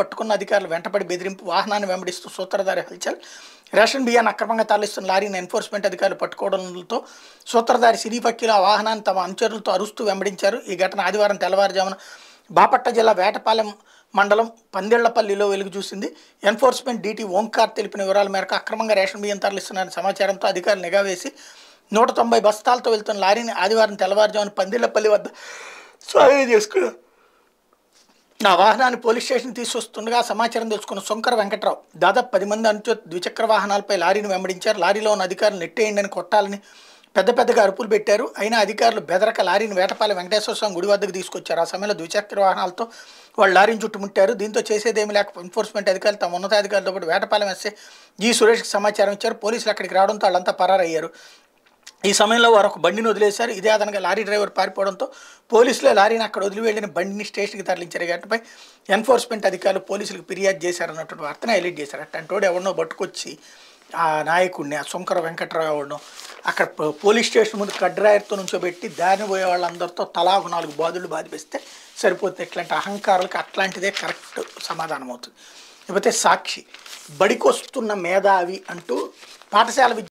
పట్టుకున్న అధికారులు వెంటపడి బెదిరింపు వాహనాన్ని వెంబడిస్తూ సూత్రధారి హల్చల్ రేషన్ బియ్యాన్ని అక్రమంగా తరలిస్తున్న లారీని ఎన్ఫోర్స్మెంట్ అధికారులు పట్టుకోవడంతో సూత్రధారి సిరి ఆ వాహనాన్ని తమ అనుచరులతో అరుస్తూ వెంబడించారు ఈ ఘటన ఆదివారం తెల్లవారుజామున బాపట్ట జిల్లా వేటపాలెం మండలం పందిళ్లపల్లిలో వెలుగు చూసింది ఎన్ఫోర్స్మెంట్ డీటీ ఓంకార్ తెలిపిన వివరాల మేరకు అక్రమంగా రేషన్ బియ్యం తరలిస్తున్నారని సమాచారంతో అధికారులు నిఘా వేసి నూట తొంభై బస్తాలతో వెళ్తున్న లారీని ఆదివారం తెల్లవారుజామున పందిళ్లపల్లి వద్ద స్వాధీనం చేసుకున్నారు నా వాహనాన్ని పోలీస్ స్టేషన్ తీసుకొస్తుండగా సమాచారం తెలుసుకున్న శంకర వెంకట్రావు దాదాపు పది మంది అనుచు ద్విచక్ర వాహనాలపై లారీని వెంబడించారు లారీలో ఉన్న అధికారులు నెట్టేయండి అని కొట్టాలని పెద్ద పెద్దగా అరుపులు పెట్టారు అయినా అధికారులు బెదరక లారీని వేటపాలెం వెంకటేశ్వర స్వామి గుడి వద్దకు తీసుకొచ్చారు ఆ సమయంలో ద్విచక్ర వాహనాలతో వాళ్ళు లారీని చుట్టుముట్టారు దీంతో చేసేదేమి లేక ఎన్ఫోర్స్మెంట్ అధికారులు తమ ఉన్నతాధికారులతో పాటు వేటపాలెం ఎస్ఏ జీ సురేష్కి సమాచారం ఇచ్చారు పోలీసులు అక్కడికి రావడంతో వాళ్ళంతా పరారయ్యారు ఈ సమయంలో వారు ఒక బండిని వదిలేశారు ఇదే అదనంగా లారీ డ్రైవర్ పారిపోవడంతో పోలీసులు లారీని అక్కడ వదిలి వెళ్ళిన బండిని స్టేషన్కి తరలించారు ఘటనపై ఎన్ఫోర్స్మెంట్ అధికారులు పోలీసులకు ఫిర్యాదు చేశారన్నటువంటి వార్తను హైలైట్ చేశారు అట్టంటోడు ఎవరినో పట్టుకొచ్చి ఆ నాయకుడిని ఆ శంకర వెంకటరావు ఎవరినో అక్కడ పోలీస్ స్టేషన్ ముందు కడ్రాయర్తో నుంచోబెట్టి దారిని పోయే వాళ్ళందరితో తలా నాలుగు బాధులు బాధిపిస్తే సరిపోతే ఇట్లాంటి అహంకారాలకు అట్లాంటిదే కరెక్ట్ సమాధానం అవుతుంది లేకపోతే సాక్షి బడికొస్తున్న మేధావి అంటూ పాఠశాల